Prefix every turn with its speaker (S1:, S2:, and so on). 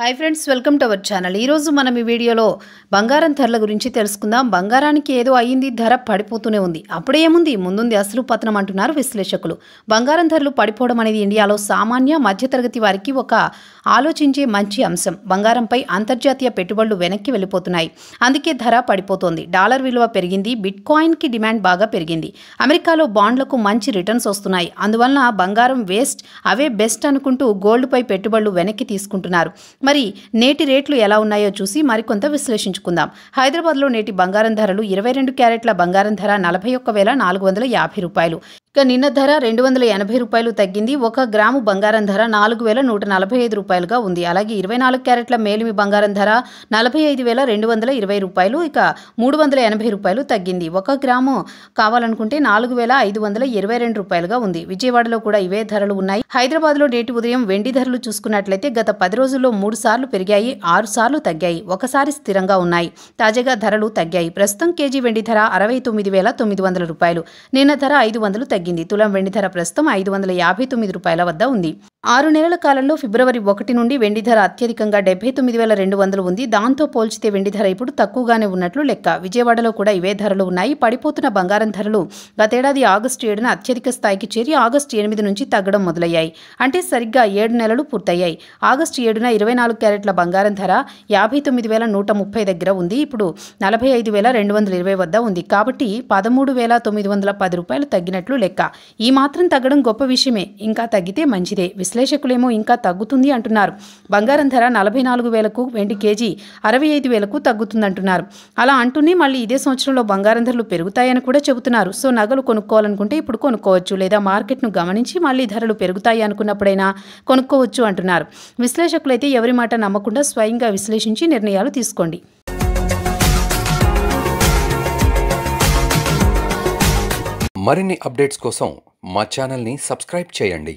S1: hi friends welcome to our channel ఈరోజు మనం ఈ వీడియోలో బంగారం ధరల గురించి తెలుసుకుందాం బంగారానికి ఏదో అయ్యింది ధర పడిపోతూనే ఉంది అప్పుడేముంది ముందుంది అసలు పతనం అంటున్నారు విశ్లేషకులు బంగారం ధరలు పడిపోవడం అనేది ఇండియాలో సామాన్య మధ్యతరగతి వారికి ఒక ఆలోచించే మంచి అంశం బంగారంపై అంతర్జాతీయ పెట్టుబడులు వెనక్కి వెళ్ళిపోతున్నాయి అందుకే ధర పడిపోతోంది డాలర్ విలువ పెరిగింది బిట్ కాయిన్కి డిమాండ్ బాగా పెరిగింది అమెరికాలో బాండ్లకు మంచి రిటర్న్స్ వస్తున్నాయి అందువలన బంగారం వేస్ట్ అవే బెస్ట్ అనుకుంటూ గోల్డ్పై పెట్టుబడులు వెనక్కి తీసుకుంటున్నారు మరి నేటి రేట్లు ఎలా ఉన్నాయో చూసి మరికొంత విశ్లేషించుకుందాం హైదరాబాద్లో నేటి బంగారం ధరలు ఇరవై రెండు క్యారెట్ల బంగారం ధర నలభై ఒక్క వేల నాలుగు వందల యాభై రూపాయలు ఇక నిన్న ధర రెండు వందల ఎనభై రూపాయలు తగ్గింది ఒక గ్రాము బంగారం ధర నాలుగు వేల నూట నలభై ఐదు రూపాయలుగా ఉంది అలాగే ఇరవై నాలుగు క్యారెట్ల మేలిమి బంగారం ధర నలభై ఐదు వేల రెండు వందల ఇరవై రూపాయలు ఇక మూడు వందల ఎనభై రూపాయలు తగ్గింది ఒక గ్రాము కావాలనుకుంటే నాలుగు వేల ఐదు వందల ఇరవై రెండు రూపాయలుగా ఉంది విజయవాడలో కూడా ఇవే ధరలు ఉన్నాయి హైదరాబాద్లో నేటి ఉదయం వెండి ధరలు చూసుకున్నట్లయితే గత పది రోజుల్లో మూడు సార్లు పెరిగాయి ఆరు సార్లు తగ్గాయి ఒకసారి స్థిరంగా ఉన్నాయి తాజాగా ధరలు తగ్గాయి ప్రస్తుతం కేజీ వెండి ధర అరవై తొమ్మిది వేల తొమ్మిది వందల రూపాయలు నిన్న ధర ఐదు వందలు తగ్గింది తగ్గింది తులం వెండి ధర ప్రస్తుతం ఐదు వందల యాభై తొమ్మిది రూపాయల వద్ద ఉంది ఆరు నెలల కాలంలో ఫిబ్రవరి ఒకటి నుండి వెండి ధర అత్యధికంగా డెబ్బై తొమ్మిది వేల రెండు వందలు ఉంది దాంతో పోల్చితే వెండి ధర ఇప్పుడు తక్కువగానే ఉన్నట్లు లెక్క విజయవాడలో కూడా ఇవే ధరలు ఉన్నాయి పడిపోతున్న బంగారం ధరలు గతేడాది ఆగస్టు ఏడున అత్యధిక స్థాయికి చేరి ఆగస్టు ఎనిమిది నుంచి తగ్గడం మొదలయ్యాయి అంటే సరిగ్గా ఏడు నెలలు పూర్తయ్యాయి ఆగస్టు ఏడున ఇరవై నాలుగు క్యారెట్ల బంగారం ధర యాభై తొమ్మిది వేల నూట ముప్పై దగ్గర ఉంది ఇప్పుడు నలభై ఐదు వేల రెండు వందల ఇరవై వద్ద ఉంది కాబట్టి పదమూడు వేల తొమ్మిది వందల పది రూపాయలు తగ్గినట్లు లెక్క ఈ మాత్రం తగ్గడం గొప్ప విషయమే ఇంకా తగ్గితే మంచిదే విశ్లేషకులేమో ఇంకా తగ్గుతుంది అంటున్నారు బంగారం ధర నలభై నాలుగు వేలకు వెండి కేజీ అరవై ఐదు వేలకు తగ్గుతుందంటున్నారు అలా అంటూనే మళ్ళీ ఇదే సంవత్సరంలో బంగారం ధరలు పెరుగుతాయని కూడా చెబుతున్నారు సో నగలు కొనుక్కోవాలనుకుంటే ఇప్పుడు కొనుక్కోవచ్చు లేదా మార్కెట్ను గమనించి మళ్ళీ ధరలు పెరుగుతాయి అనుకున్నప్పుడైనా కొనుక్కోవచ్చు అంటున్నారు విశ్లేషకులైతే ఎవరి మాట నమ్మకుండా స్వయంగా విశ్లేషించి నిర్ణయాలు తీసుకోండి మరిన్ని అప్డేట్స్ కోసం మా ఛానల్ని సబ్స్క్రైబ్ చేయండి